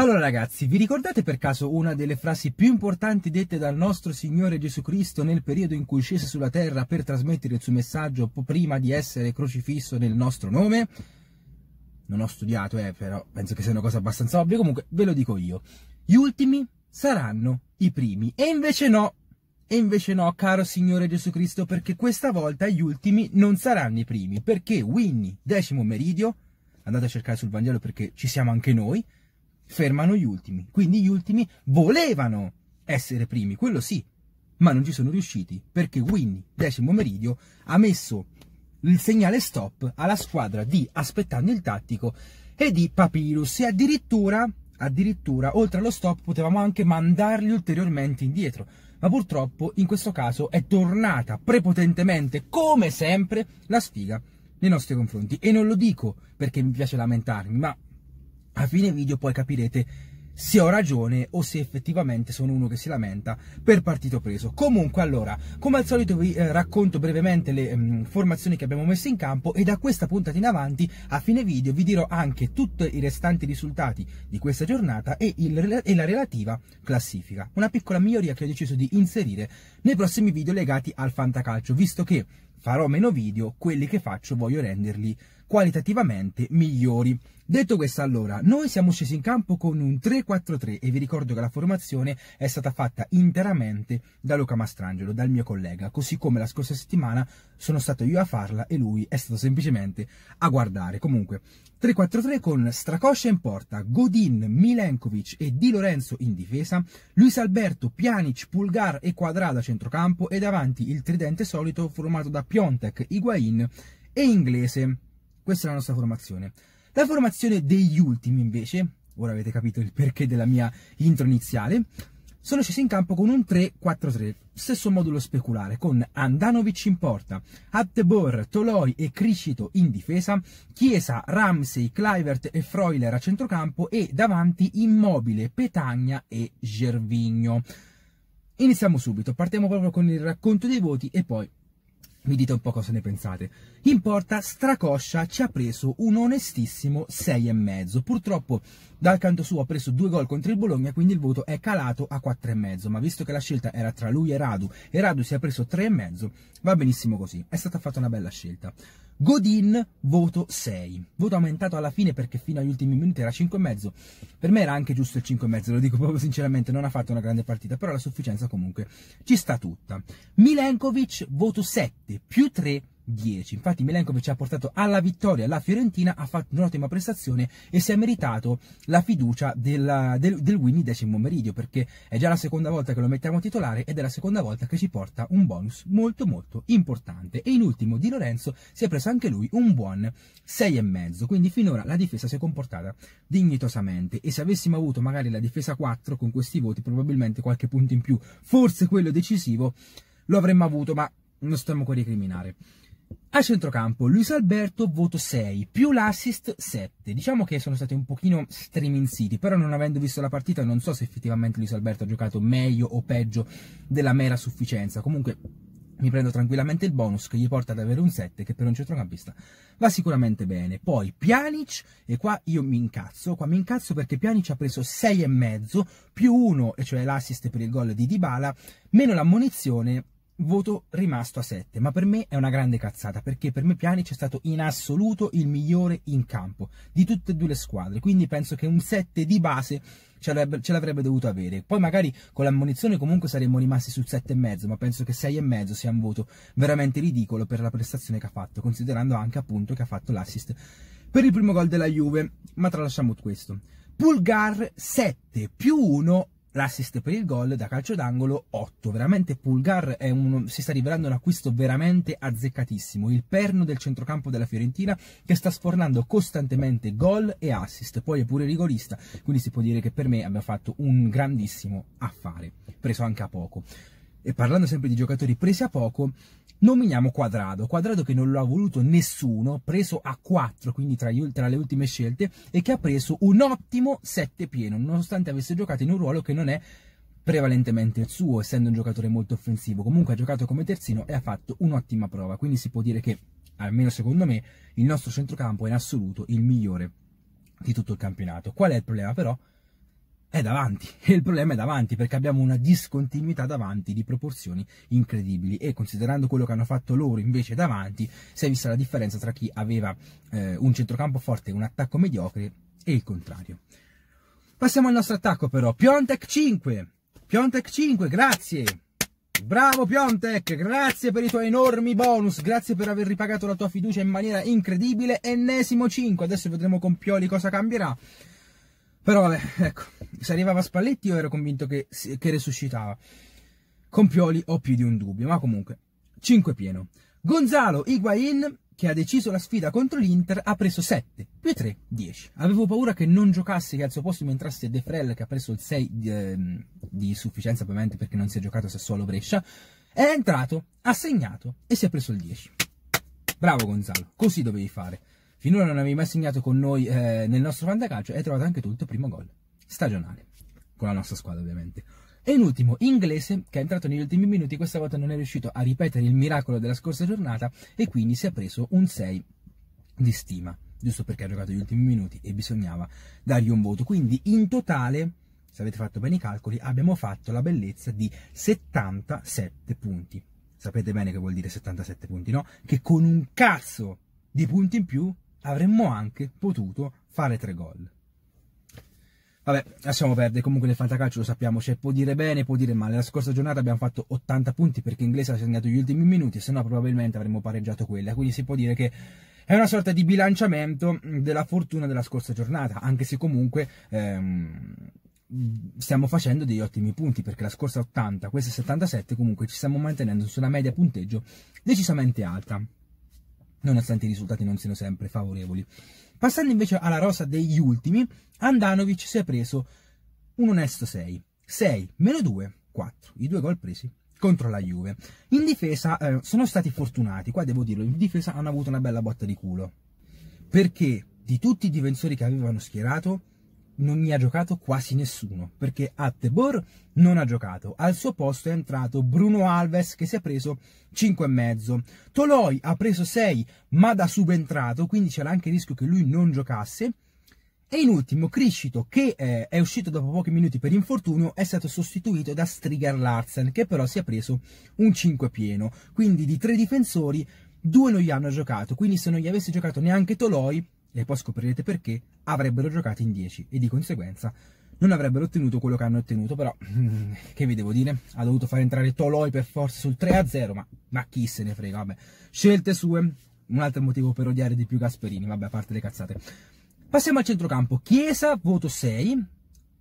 Allora ragazzi, vi ricordate per caso una delle frasi più importanti dette dal nostro Signore Gesù Cristo nel periodo in cui scese sulla terra per trasmettere il suo messaggio prima di essere crocifisso nel nostro nome? Non ho studiato, eh, però penso che sia una cosa abbastanza ovvia, comunque ve lo dico io. Gli ultimi saranno i primi. E invece no, e invece no, caro Signore Gesù Cristo, perché questa volta gli ultimi non saranno i primi, perché Winnie, decimo meridio, andate a cercare sul Vangelo perché ci siamo anche noi, fermano gli ultimi. Quindi gli ultimi volevano essere primi, quello sì, ma non ci sono riusciti perché Winnie, decimo meridio, ha messo il segnale stop alla squadra di Aspettando il Tattico e di Papyrus e addirittura, addirittura oltre allo stop potevamo anche mandarli ulteriormente indietro ma purtroppo in questo caso è tornata prepotentemente, come sempre, la sfiga nei nostri confronti. E non lo dico perché mi piace lamentarmi, ma a fine video poi capirete se ho ragione o se effettivamente sono uno che si lamenta per partito preso. Comunque allora, come al solito vi eh, racconto brevemente le mh, mm, formazioni che abbiamo messo in campo e da questa puntata in avanti a fine video vi dirò anche tutti i restanti risultati di questa giornata e, il, e la relativa classifica. Una piccola miglioria che ho deciso di inserire nei prossimi video legati al fantacalcio, visto che farò meno video, quelli che faccio voglio renderli qualitativamente migliori. Detto questo allora, noi siamo scesi in campo con un 3-4-3 e vi ricordo che la formazione è stata fatta interamente da Luca Mastrangelo, dal mio collega, così come la scorsa settimana sono stato io a farla e lui è stato semplicemente a guardare. Comunque, 3-4-3 con Stracoscia in porta, Godin, Milenkovic e Di Lorenzo in difesa, Luis Alberto, Pjanic, Pulgar e Quadrada a centrocampo e davanti il tridente solito formato da Piontek, Higuain e Inglese. Questa è la nostra formazione. La formazione degli ultimi, invece, ora avete capito il perché della mia intro iniziale, sono scesi in campo con un 3-4-3, stesso modulo speculare, con Andanovic in porta, Attebor, Toloi e Criscito in difesa, Chiesa, Ramsey, Clivert e Freuler a centrocampo e davanti Immobile, Petagna e Gervigno. Iniziamo subito, partiamo proprio con il racconto dei voti e poi mi dite un po' cosa ne pensate. In porta Stracoscia ci ha preso un onestissimo 6,5. Purtroppo dal canto suo ha preso due gol contro il Bologna, quindi il voto è calato a 4,5. Ma visto che la scelta era tra lui e Radu e Radu si è preso 3,5, va benissimo così. È stata fatta una bella scelta. Godin voto 6, voto aumentato alla fine perché fino agli ultimi minuti era 5,5, per me era anche giusto il 5,5, lo dico proprio sinceramente, non ha fatto una grande partita, però la sufficienza comunque ci sta tutta. Milenkovic voto 7, più 3 10. Infatti Milenkovic ha portato alla vittoria la Fiorentina, ha fatto un'ottima prestazione e si è meritato la fiducia della, del, del Winnie decimo meridio perché è già la seconda volta che lo mettiamo titolare ed è la seconda volta che ci porta un bonus molto molto importante. E in ultimo Di Lorenzo si è preso anche lui un buon 6,5, quindi finora la difesa si è comportata dignitosamente e se avessimo avuto magari la difesa 4 con questi voti probabilmente qualche punto in più, forse quello decisivo, lo avremmo avuto ma non stiamo qua a recriminare. A centrocampo, Luis Alberto voto 6, più l'assist 7. Diciamo che sono stati un pochino streminziti, però non avendo visto la partita non so se effettivamente Luis Alberto ha giocato meglio o peggio della mera sufficienza. Comunque mi prendo tranquillamente il bonus che gli porta ad avere un 7 che per un centrocampista va sicuramente bene. Poi Pjanic, e qua io mi incazzo, qua mi incazzo perché Pjanic ha preso 6,5 più 1, e cioè l'assist per il gol di Dybala, meno l'ammonizione voto rimasto a 7, ma per me è una grande cazzata, perché per me Pjanic è stato in assoluto il migliore in campo di tutte e due le squadre, quindi penso che un 7 di base ce l'avrebbe, ce l'avrebbe dovuto avere. Poi magari con l'ammonizione comunque saremmo rimasti sul 7,5, ma penso che 6,5 sia un voto veramente ridicolo per la prestazione che ha fatto, considerando anche appunto che ha fatto l'assist per il primo gol della Juve, ma tralasciamo questo. Pulgar 7 più 1 l'assist per il gol da calcio d'angolo 8 veramente Pulgar un, si sta rivelando un acquisto veramente azzeccatissimo il perno del centrocampo della Fiorentina che sta sfornando costantemente gol e assist poi è pure rigorista quindi si può dire che per me abbia fatto un grandissimo affare preso anche a poco e parlando sempre di giocatori presi a poco, nominiamo Quadrado. Quadrado che non lo ha voluto nessuno, preso a 4, quindi tra, tra, le ultime scelte, e che ha preso un ottimo 7 pieno, nonostante avesse giocato in un ruolo che non è prevalentemente il suo, essendo un giocatore molto offensivo. Comunque ha giocato come terzino e ha fatto un'ottima prova, quindi si può dire che, almeno secondo me, il nostro centrocampo è in assoluto il migliore di tutto il campionato. Qual è il problema però? è davanti, e il problema è davanti perché abbiamo una discontinuità davanti di proporzioni incredibili e considerando quello che hanno fatto loro invece davanti si è vista la differenza tra chi aveva eh, un centrocampo forte e un attacco mediocre e il contrario. Passiamo al nostro attacco però, Piontek 5, Piontek 5, grazie! Bravo Piontek, grazie per i tuoi enormi bonus, grazie per aver ripagato la tua fiducia in maniera incredibile, ennesimo 5, adesso vedremo con Pioli cosa cambierà. Però vabbè, ecco, se arrivava Spalletti io ero convinto che, che resuscitava. Con Pioli ho più di un dubbio, ma comunque, 5 pieno. Gonzalo Higuain, che ha deciso la sfida contro l'Inter, ha preso 7, più 3, 10. Avevo paura che non giocasse, che al suo posto mi entrasse De Frel, che ha preso il 6 di, ehm, di sufficienza ovviamente perché non si è giocato Sassuolo Brescia. È entrato, ha segnato e si è preso il 10. Bravo Gonzalo, così dovevi fare finora non avevi mai segnato con noi eh, nel nostro fantacalcio, hai trovato anche tu il tuo primo gol stagionale, con la nostra squadra ovviamente. E in ultimo, Inglese, che è entrato negli ultimi minuti, questa volta non è riuscito a ripetere il miracolo della scorsa giornata e quindi si è preso un 6 di stima, giusto perché ha giocato gli ultimi minuti e bisognava dargli un voto. Quindi in totale, se avete fatto bene i calcoli, abbiamo fatto la bellezza di 77 punti. Sapete bene che vuol dire 77 punti, no? Che con un cazzo di punti in più avremmo anche potuto fare tre gol. Vabbè, lasciamo perdere, comunque nel fantacalcio lo sappiamo, cioè può dire bene, può dire male. La scorsa giornata abbiamo fatto 80 punti perché Inglese ha segnato gli ultimi minuti, se no probabilmente avremmo pareggiato quella, quindi si può dire che è una sorta di bilanciamento della fortuna della scorsa giornata, anche se comunque ehm, stiamo facendo degli ottimi punti perché la scorsa 80, questa 77 comunque ci stiamo mantenendo su una media punteggio decisamente alta nonostante i risultati non siano sempre favorevoli. Passando invece alla rosa degli ultimi, Andanovic si è preso un onesto 6. 6 meno 2, 4. I due gol presi contro la Juve. In difesa eh, sono stati fortunati, qua devo dirlo, in difesa hanno avuto una bella botta di culo. Perché di tutti i difensori che avevano schierato, non mi ha giocato quasi nessuno, perché Attebor non ha giocato. Al suo posto è entrato Bruno Alves che si è preso 5,5. Toloi ha preso 6, ma da subentrato, quindi c'era anche il rischio che lui non giocasse. E in ultimo Criscito, che eh, è uscito dopo pochi minuti per infortunio, è stato sostituito da Strigar Larsen, che però si è preso un 5 pieno. Quindi di tre difensori, due non gli hanno giocato. Quindi se non gli avesse giocato neanche Toloi, e poi scoprirete perché, avrebbero giocato in 10 e di conseguenza non avrebbero ottenuto quello che hanno ottenuto, però che vi devo dire? Ha dovuto far entrare Toloi per forza sul 3-0, ma, ma, chi se ne frega, vabbè. Scelte sue, un altro motivo per odiare di più Gasperini, vabbè, a parte le cazzate. Passiamo al centrocampo, Chiesa, voto 6,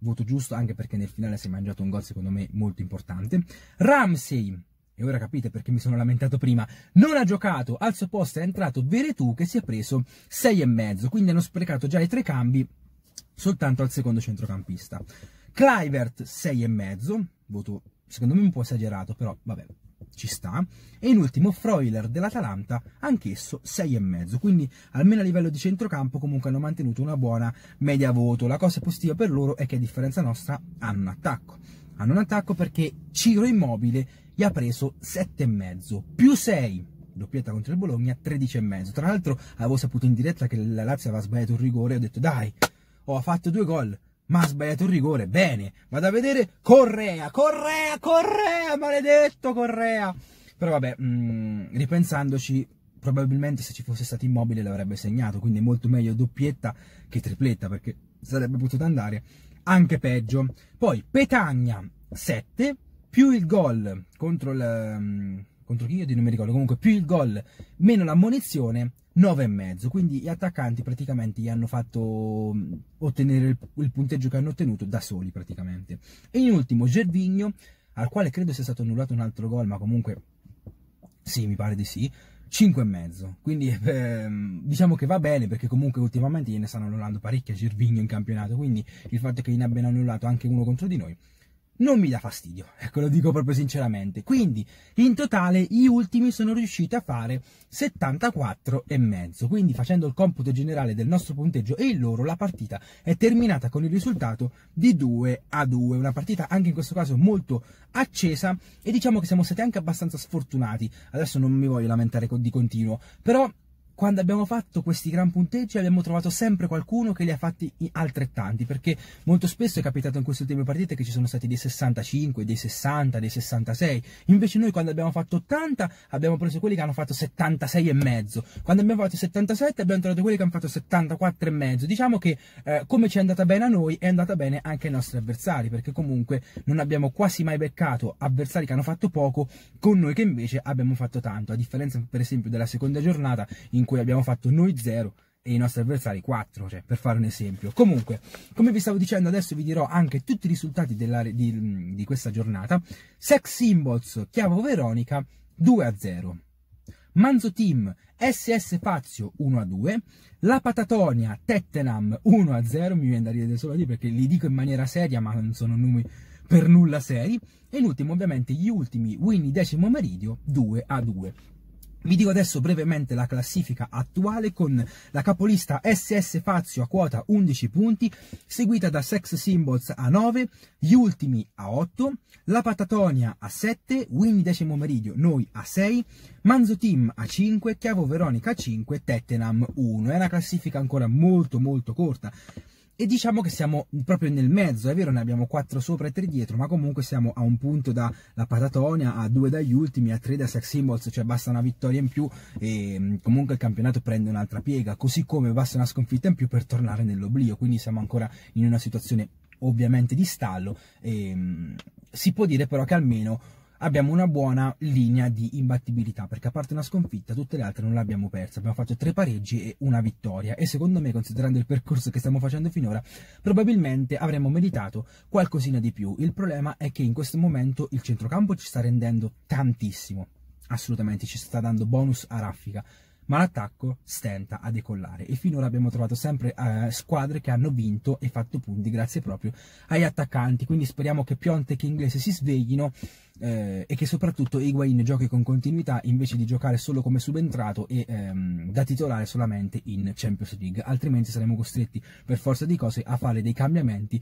voto giusto anche perché nel finale si è mangiato un gol secondo me molto importante. Ramsey, e ora capite perché mi sono lamentato prima, non ha giocato, al suo posto è entrato Veretù che si è preso 6,5, quindi hanno sprecato già i tre cambi soltanto al secondo centrocampista. Clivert 6,5, voto secondo me un po' esagerato, però vabbè, ci sta. E in ultimo Freuler dell'Atalanta, anch'esso 6,5, quindi almeno a livello di centrocampo comunque hanno mantenuto una buona media voto. La cosa positiva per loro è che a differenza nostra hanno un attacco. Hanno un attacco perché Ciro Immobile gli ha preso 7,5 più 6 doppietta contro il Bologna 13,5 tra l'altro avevo saputo in diretta che la Lazio aveva sbagliato un rigore ho detto dai ho fatto due gol ma ha sbagliato il rigore bene vado a vedere Correa Correa Correa maledetto Correa però vabbè mh, mm, ripensandoci probabilmente se ci fosse stato immobile l'avrebbe segnato quindi è molto meglio doppietta che tripletta perché sarebbe potuto andare anche peggio poi Petagna 7 più il gol contro, la, mm, contro chi io non mi ricordo, comunque più il gol meno l'ammonizione 9,5. Quindi gli attaccanti praticamente gli hanno fatto mm, ottenere il, il, punteggio che hanno ottenuto da soli praticamente. E in ultimo Gervigno, al quale credo sia stato annullato un altro gol, ma comunque sì, mi pare di sì. 5,5 quindi ehm, diciamo che va bene perché comunque ultimamente gliene stanno annullando parecchie a Gervigno in campionato quindi il fatto che ne abbiano annullato anche uno contro di noi non mi dà fastidio, ecco lo dico proprio sinceramente. Quindi in totale gli ultimi sono riusciti a fare 74,5. quindi facendo il computo generale del nostro punteggio e il loro la partita è terminata con il risultato di 2 a 2, una partita anche in questo caso molto accesa e diciamo che siamo stati anche abbastanza sfortunati, adesso non mi voglio lamentare di continuo, però quando abbiamo fatto questi gran punteggi abbiamo trovato sempre qualcuno che li ha fatti altrettanti, perché molto spesso è capitato in queste ultime partite che ci sono stati dei 65, dei 60, dei 66, invece noi quando abbiamo fatto 80 abbiamo preso quelli che hanno fatto 76 e mezzo, quando abbiamo fatto 77 abbiamo trovato quelli che hanno fatto 74 e mezzo, diciamo che eh, come ci è andata bene a noi è andata bene anche ai nostri avversari, perché comunque non abbiamo quasi mai beccato avversari che hanno fatto poco con noi che invece abbiamo fatto tanto, a differenza per esempio della seconda giornata in cui abbiamo fatto noi 0 e i nostri avversari 4, cioè, per fare un esempio. Comunque, come vi stavo dicendo, adesso vi dirò anche tutti i risultati della, di, di, questa giornata. Sex Symbols, Chiavo Veronica, 2 a 0. Manzo Team, SS Pazio, 1 a 2. La Patatonia, Tettenham, 1 a 0. Mi viene da ridere solo lì perché li dico in maniera seria, ma non sono nomi per nulla seri. E l'ultimo, ovviamente, gli ultimi, Winnie Decimo Meridio, 2 a 2. Vi dico adesso brevemente la classifica attuale con la capolista SS Fazio a quota 11 punti, seguita da Sex Symbols a 9, gli ultimi a 8, la Patatonia a 7, Winnie Decimo Meridio noi a 6, Manzo Team a 5, Chiavo Veronica a 5, Tettenam 1. È una classifica ancora molto molto corta e diciamo che siamo proprio nel mezzo, è vero ne abbiamo 4 sopra e 3 dietro, ma comunque siamo a un punto dalla Patatonia, a 2 dagli ultimi, a 3 da Sex Symbols, cioè basta una vittoria in più e mm, comunque il campionato prende un'altra piega, così come basta una sconfitta in più per tornare nell'oblio, quindi siamo ancora in una situazione ovviamente di stallo, e, mm, si può dire però che almeno abbiamo una buona linea di imbattibilità perché a parte una sconfitta tutte le altre non le abbiamo perse abbiamo fatto tre pareggi e una vittoria e secondo me considerando il percorso che stiamo facendo finora probabilmente avremmo meritato qualcosina di più il problema è che in questo momento il centrocampo ci sta rendendo tantissimo assolutamente ci sta dando bonus a raffica ma l'attacco stenta a decollare e finora abbiamo trovato sempre eh, squadre che hanno vinto e fatto punti grazie proprio agli attaccanti, quindi speriamo che Piontek e Inglese si sveglino eh, e che soprattutto Higuain giochi con continuità invece di giocare solo come subentrato e ehm, da titolare solamente in Champions League, altrimenti saremo costretti per forza di cose a fare dei cambiamenti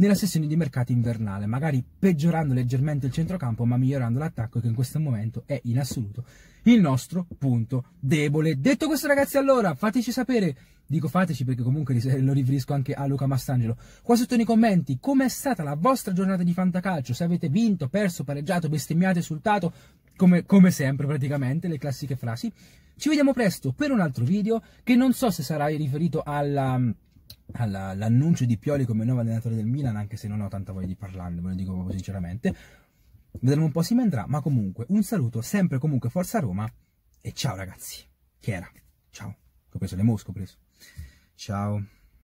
nella sessione di mercato invernale, magari peggiorando leggermente il centrocampo ma migliorando l'attacco che in questo momento è in assoluto il nostro punto debole. Detto questo ragazzi allora fateci sapere, dico fateci perché comunque lo riferisco anche a Luca Mastangelo, qua sotto nei commenti com'è stata la vostra giornata di fantacalcio, se avete vinto, perso, pareggiato, bestemmiato, esultato, come, come sempre praticamente le classiche frasi. Ci vediamo presto per un altro video che non so se sarà riferito alla all'annuncio ah, di Pioli come nuovo allenatore del Milan, anche se non ho tanta voglia di parlarne, ve lo dico proprio sinceramente. Vedremo un po' si andrà, ma comunque un saluto, sempre comunque Forza Roma e ciao ragazzi. Chiera, ciao. Ho preso le mosche, ho preso. Ciao.